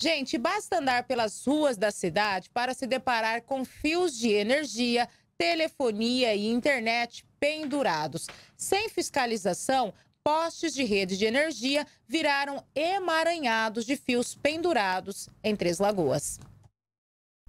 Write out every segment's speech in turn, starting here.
Gente, basta andar pelas ruas da cidade para se deparar com fios de energia, telefonia e internet pendurados. Sem fiscalização, postes de rede de energia viraram emaranhados de fios pendurados em Três Lagoas.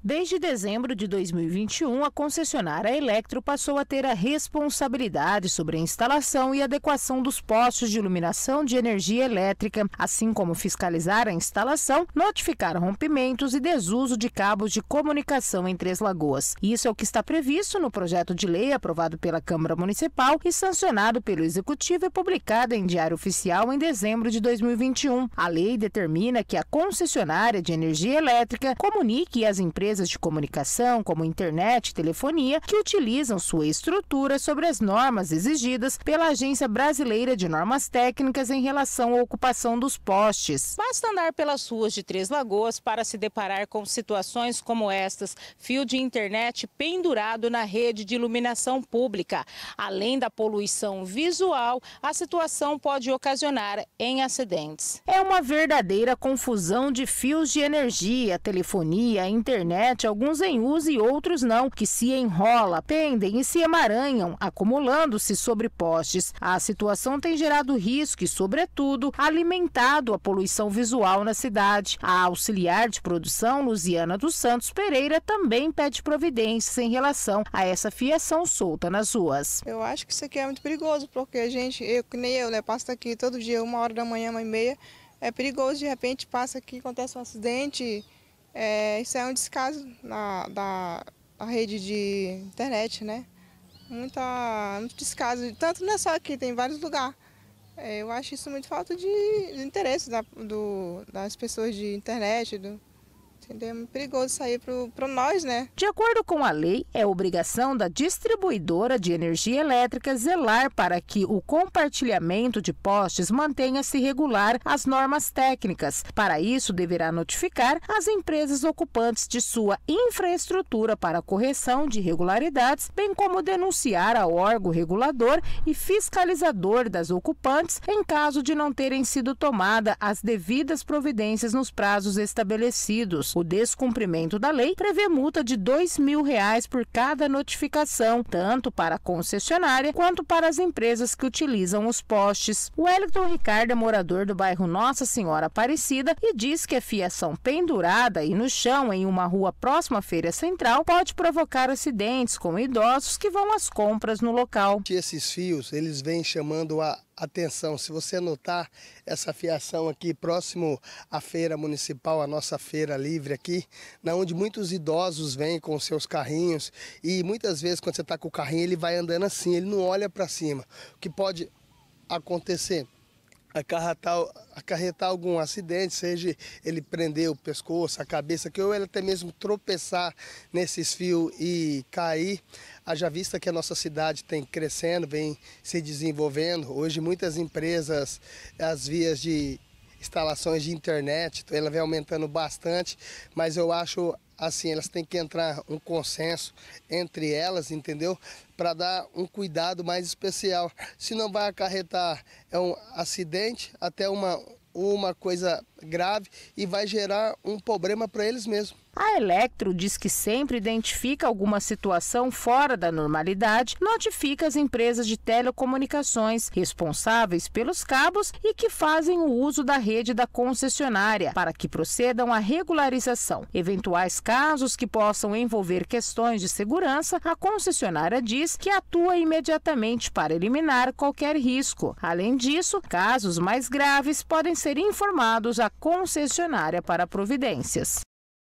Desde dezembro de 2021, a concessionária Electro passou a ter a responsabilidade sobre a instalação e adequação dos postos de iluminação de energia elétrica, assim como fiscalizar a instalação, notificar rompimentos e desuso de cabos de comunicação em Três Lagoas. Isso é o que está previsto no projeto de lei aprovado pela Câmara Municipal e sancionado pelo Executivo e publicado em Diário Oficial em dezembro de 2021. A lei determina que a concessionária de energia elétrica comunique às empresas empresas de comunicação, como internet e telefonia, que utilizam sua estrutura sobre as normas exigidas pela Agência Brasileira de Normas Técnicas em relação à ocupação dos postes. Basta andar pelas ruas de Três Lagoas para se deparar com situações como estas: fio de internet pendurado na rede de iluminação pública. Além da poluição visual, a situação pode ocasionar em acidentes. É uma verdadeira confusão de fios de energia, telefonia, internet internet, alguns em uso e outros não, que se enrola, pendem e se emaranham, acumulando-se sobre postes. A situação tem gerado risco e, sobretudo, alimentado a poluição visual na cidade. A auxiliar de produção, Luziana dos Santos Pereira, também pede providências em relação a essa fiação solta nas ruas. Eu acho que isso aqui é muito perigoso, porque a gente, eu que nem eu, né, passo daqui todo dia, uma hora da manhã, uma e meia, é perigoso, de repente passa aqui, acontece um acidente é, isso é um descaso na, da, da rede de internet, né? Muita, muito descaso, tanto não é só aqui, tem vários lugares. É, eu acho isso muito falta de, de interesse da, do, das pessoas de internet, do, Entendeu? É muito perigoso sair para nós, né? De acordo com a lei, é obrigação da distribuidora de energia elétrica zelar para que o compartilhamento de postes mantenha-se regular às normas técnicas. Para isso, deverá notificar as empresas ocupantes de sua infraestrutura para correção de irregularidades, bem como denunciar ao órgão regulador e fiscalizador das ocupantes em caso de não terem sido tomadas as devidas providências nos prazos estabelecidos anos. O descumprimento da lei prevê multa de R$ mil reais por cada notificação, tanto para a concessionária quanto para as empresas que utilizam os postes. O Wellington Ricardo é morador do bairro Nossa Senhora Aparecida e diz que a fiação pendurada e no chão em uma rua próxima à feira central pode provocar acidentes com idosos que vão às compras no local. Esses fios, eles vêm chamando a atenção, se você notar essa fiação aqui próximo à feira municipal, a nossa feira livre aqui, na onde muitos idosos vêm com seus carrinhos e muitas vezes quando você está com o carrinho ele vai andando assim, ele não olha para cima, o que pode acontecer acarretar, acarretar algum acidente, seja ele prender o pescoço, a cabeça, que ou ele até mesmo tropeçar nesses fios e cair. Haja vista que a nossa cidade tem crescendo, vem se desenvolvendo. Hoje muitas empresas, as vias de instalações de internet, então ela vem aumentando bastante, mas eu acho assim, elas têm que entrar um consenso entre elas, entendeu? Para dar um cuidado mais especial. Se não vai acarretar é um acidente, até uma, uma coisa grave e vai gerar um problema para eles mesmos. A Electro diz que sempre identifica alguma situação fora da normalidade, notifica as empresas de telecomunicações responsáveis pelos cabos e que fazem o uso da rede da concessionária para que procedam à regularização. Eventuais casos que possam envolver questões de segurança, a concessionária diz que atua imediatamente para eliminar qualquer risco. Além disso, casos mais graves podem ser informados à concessionária para providências.